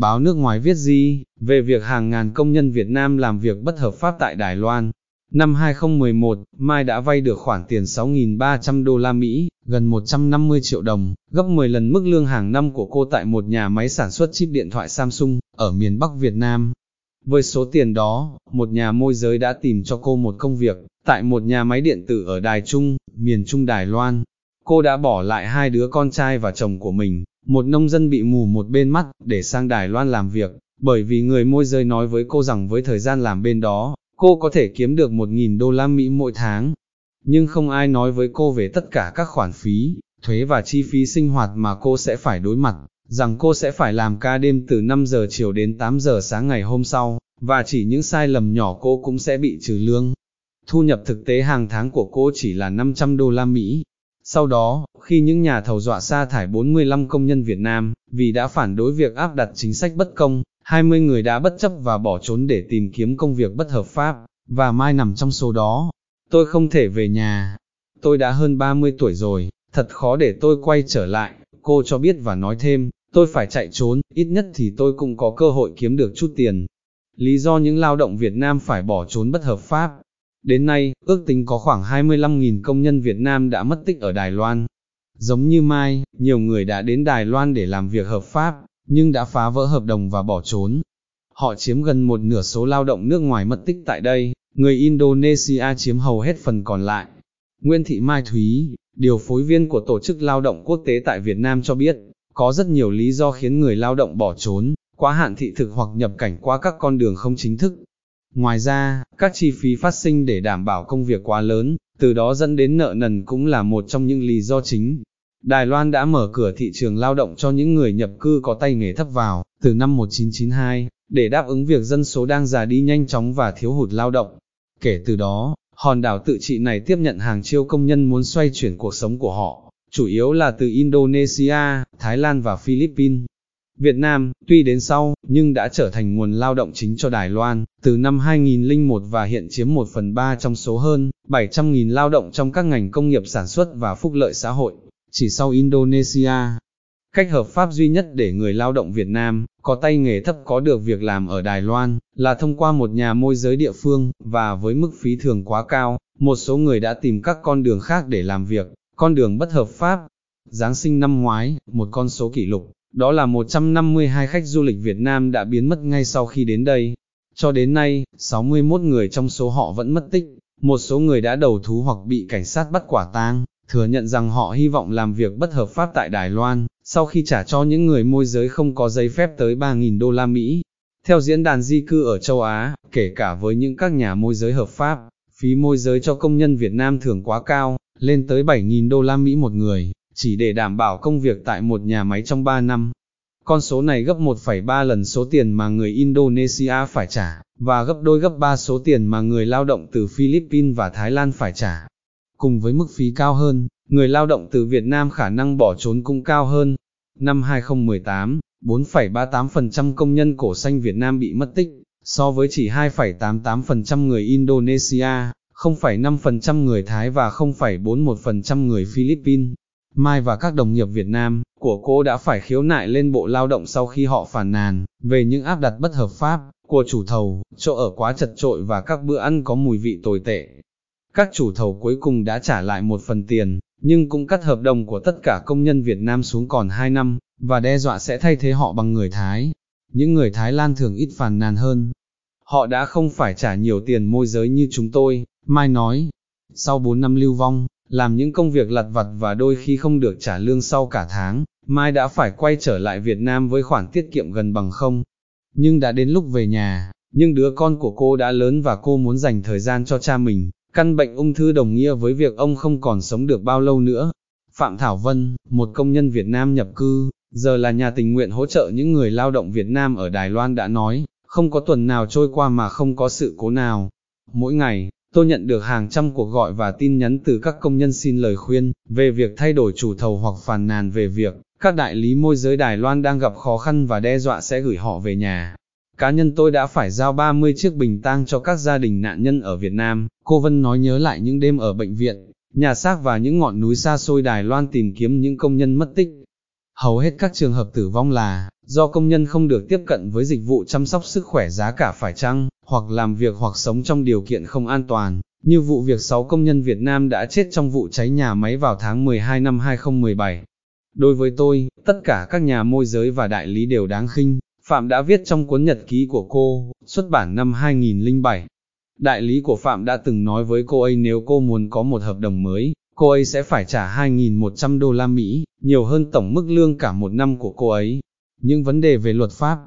báo nước ngoài viết gì, về việc hàng ngàn công nhân Việt Nam làm việc bất hợp pháp tại Đài Loan. Năm 2011, Mai đã vay được khoản tiền 6.300 đô la Mỹ, gần 150 triệu đồng, gấp 10 lần mức lương hàng năm của cô tại một nhà máy sản xuất chip điện thoại Samsung, ở miền Bắc Việt Nam. Với số tiền đó, một nhà môi giới đã tìm cho cô một công việc, tại một nhà máy điện tử ở Đài Trung, miền Trung Đài Loan. Cô đã bỏ lại hai đứa con trai và chồng của mình, một nông dân bị mù một bên mắt, để sang Đài Loan làm việc, bởi vì người môi giới nói với cô rằng với thời gian làm bên đó, cô có thể kiếm được 1.000 đô la Mỹ mỗi tháng. Nhưng không ai nói với cô về tất cả các khoản phí, thuế và chi phí sinh hoạt mà cô sẽ phải đối mặt, rằng cô sẽ phải làm ca đêm từ 5 giờ chiều đến 8 giờ sáng ngày hôm sau, và chỉ những sai lầm nhỏ cô cũng sẽ bị trừ lương. Thu nhập thực tế hàng tháng của cô chỉ là 500 đô la Mỹ, sau đó, khi những nhà thầu dọa sa thải 45 công nhân Việt Nam, vì đã phản đối việc áp đặt chính sách bất công, 20 người đã bất chấp và bỏ trốn để tìm kiếm công việc bất hợp pháp, và Mai nằm trong số đó. Tôi không thể về nhà. Tôi đã hơn 30 tuổi rồi, thật khó để tôi quay trở lại, cô cho biết và nói thêm, tôi phải chạy trốn, ít nhất thì tôi cũng có cơ hội kiếm được chút tiền. Lý do những lao động Việt Nam phải bỏ trốn bất hợp pháp Đến nay, ước tính có khoảng 25.000 công nhân Việt Nam đã mất tích ở Đài Loan. Giống như Mai, nhiều người đã đến Đài Loan để làm việc hợp pháp, nhưng đã phá vỡ hợp đồng và bỏ trốn. Họ chiếm gần một nửa số lao động nước ngoài mất tích tại đây, người Indonesia chiếm hầu hết phần còn lại. Nguyễn Thị Mai Thúy, điều phối viên của Tổ chức Lao động Quốc tế tại Việt Nam cho biết, có rất nhiều lý do khiến người lao động bỏ trốn, quá hạn thị thực hoặc nhập cảnh qua các con đường không chính thức. Ngoài ra, các chi phí phát sinh để đảm bảo công việc quá lớn, từ đó dẫn đến nợ nần cũng là một trong những lý do chính. Đài Loan đã mở cửa thị trường lao động cho những người nhập cư có tay nghề thấp vào, từ năm 1992, để đáp ứng việc dân số đang già đi nhanh chóng và thiếu hụt lao động. Kể từ đó, hòn đảo tự trị này tiếp nhận hàng triệu công nhân muốn xoay chuyển cuộc sống của họ, chủ yếu là từ Indonesia, Thái Lan và Philippines. Việt Nam, tuy đến sau, nhưng đã trở thành nguồn lao động chính cho Đài Loan, từ năm 2001 và hiện chiếm 1 phần 3 trong số hơn 700.000 lao động trong các ngành công nghiệp sản xuất và phúc lợi xã hội, chỉ sau Indonesia. Cách hợp pháp duy nhất để người lao động Việt Nam có tay nghề thấp có được việc làm ở Đài Loan là thông qua một nhà môi giới địa phương và với mức phí thường quá cao, một số người đã tìm các con đường khác để làm việc, con đường bất hợp pháp. Giáng sinh năm ngoái, một con số kỷ lục đó là 152 khách du lịch Việt Nam đã biến mất ngay sau khi đến đây. Cho đến nay, 61 người trong số họ vẫn mất tích, một số người đã đầu thú hoặc bị cảnh sát bắt quả tang, thừa nhận rằng họ hy vọng làm việc bất hợp pháp tại Đài Loan, sau khi trả cho những người môi giới không có giấy phép tới 3.000 đô la Mỹ. Theo diễn đàn di cư ở châu Á, kể cả với những các nhà môi giới hợp pháp, phí môi giới cho công nhân Việt Nam thường quá cao, lên tới 7.000 đô la Mỹ một người chỉ để đảm bảo công việc tại một nhà máy trong 3 năm. Con số này gấp 1,3 lần số tiền mà người Indonesia phải trả, và gấp đôi gấp 3 số tiền mà người lao động từ Philippines và Thái Lan phải trả. Cùng với mức phí cao hơn, người lao động từ Việt Nam khả năng bỏ trốn cũng cao hơn. Năm 2018, 4,38% công nhân cổ xanh Việt Nam bị mất tích, so với chỉ 2,88% người Indonesia, 0,5% người Thái và 0,41% người Philippines. Mai và các đồng nghiệp Việt Nam của cô đã phải khiếu nại lên Bộ Lao động sau khi họ phản nàn về những áp đặt bất hợp pháp của chủ thầu, chỗ ở quá chật trội và các bữa ăn có mùi vị tồi tệ. Các chủ thầu cuối cùng đã trả lại một phần tiền, nhưng cũng cắt hợp đồng của tất cả công nhân Việt Nam xuống còn 2 năm, và đe dọa sẽ thay thế họ bằng người Thái. Những người Thái Lan thường ít phàn nàn hơn. Họ đã không phải trả nhiều tiền môi giới như chúng tôi, Mai nói. Sau 4 năm lưu vong, làm những công việc lặt vặt và đôi khi không được trả lương sau cả tháng, Mai đã phải quay trở lại Việt Nam với khoản tiết kiệm gần bằng không. Nhưng đã đến lúc về nhà, nhưng đứa con của cô đã lớn và cô muốn dành thời gian cho cha mình, căn bệnh ung thư đồng nghĩa với việc ông không còn sống được bao lâu nữa. Phạm Thảo Vân, một công nhân Việt Nam nhập cư, giờ là nhà tình nguyện hỗ trợ những người lao động Việt Nam ở Đài Loan đã nói, không có tuần nào trôi qua mà không có sự cố nào. Mỗi ngày, tôi nhận được hàng trăm cuộc gọi và tin nhắn từ các công nhân xin lời khuyên về việc thay đổi chủ thầu hoặc phàn nàn về việc các đại lý môi giới Đài Loan đang gặp khó khăn và đe dọa sẽ gửi họ về nhà. Cá nhân tôi đã phải giao 30 chiếc bình tang cho các gia đình nạn nhân ở Việt Nam, cô Vân nói nhớ lại những đêm ở bệnh viện, nhà xác và những ngọn núi xa xôi Đài Loan tìm kiếm những công nhân mất tích, hầu hết các trường hợp tử vong là do công nhân không được tiếp cận với dịch vụ chăm sóc sức khỏe giá cả phải chăng, hoặc làm việc hoặc sống trong điều kiện không an toàn. Như vụ việc 6 công nhân Việt Nam đã chết trong vụ cháy nhà máy vào tháng 12 năm 2017. Đối với tôi, tất cả các nhà môi giới và đại lý đều đáng khinh, Phạm đã viết trong cuốn nhật ký của cô, xuất bản năm 2007. Đại lý của Phạm đã từng nói với cô ấy nếu cô muốn có một hợp đồng mới, cô ấy sẽ phải trả 2.100 đô la Mỹ, nhiều hơn tổng mức lương cả một năm của cô ấy. Những vấn đề về luật pháp,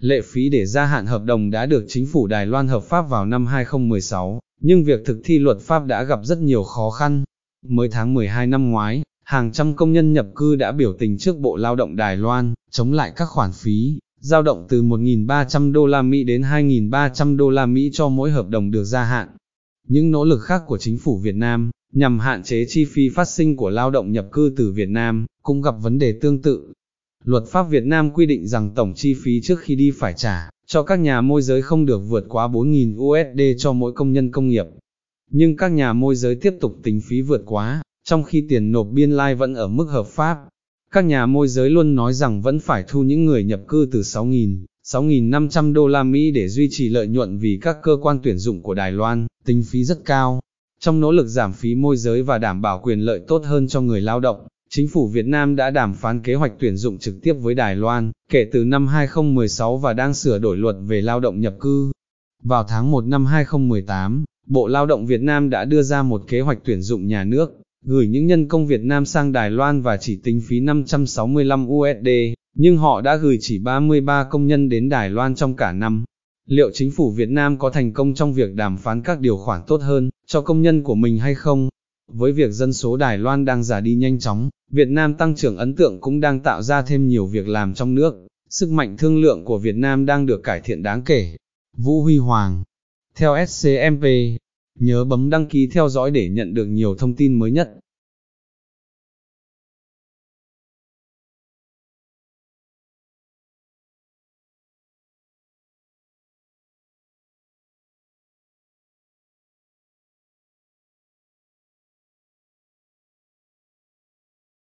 lệ phí để gia hạn hợp đồng đã được chính phủ Đài Loan hợp pháp vào năm 2016, nhưng việc thực thi luật pháp đã gặp rất nhiều khó khăn. Mới tháng 12 năm ngoái, hàng trăm công nhân nhập cư đã biểu tình trước Bộ Lao động Đài Loan, chống lại các khoản phí, giao động từ 1.300 đô la Mỹ đến 2.300 đô la Mỹ cho mỗi hợp đồng được gia hạn. Những nỗ lực khác của chính phủ Việt Nam nhằm hạn chế chi phí phát sinh của lao động nhập cư từ Việt Nam, cũng gặp vấn đề tương tự. Luật pháp Việt Nam quy định rằng tổng chi phí trước khi đi phải trả cho các nhà môi giới không được vượt quá 4.000 USD cho mỗi công nhân công nghiệp. Nhưng các nhà môi giới tiếp tục tính phí vượt quá, trong khi tiền nộp biên lai vẫn ở mức hợp pháp. Các nhà môi giới luôn nói rằng vẫn phải thu những người nhập cư từ 6.000, 6.500 đô la Mỹ để duy trì lợi nhuận vì các cơ quan tuyển dụng của Đài Loan, tính phí rất cao, trong nỗ lực giảm phí môi giới và đảm bảo quyền lợi tốt hơn cho người lao động, chính phủ Việt Nam đã đàm phán kế hoạch tuyển dụng trực tiếp với Đài Loan kể từ năm 2016 và đang sửa đổi luật về lao động nhập cư. Vào tháng 1 năm 2018, Bộ Lao động Việt Nam đã đưa ra một kế hoạch tuyển dụng nhà nước, gửi những nhân công Việt Nam sang Đài Loan và chỉ tính phí 565 USD, nhưng họ đã gửi chỉ 33 công nhân đến Đài Loan trong cả năm liệu chính phủ Việt Nam có thành công trong việc đàm phán các điều khoản tốt hơn cho công nhân của mình hay không? Với việc dân số Đài Loan đang già đi nhanh chóng, Việt Nam tăng trưởng ấn tượng cũng đang tạo ra thêm nhiều việc làm trong nước. Sức mạnh thương lượng của Việt Nam đang được cải thiện đáng kể. Vũ Huy Hoàng Theo SCMP, nhớ bấm đăng ký theo dõi để nhận được nhiều thông tin mới nhất.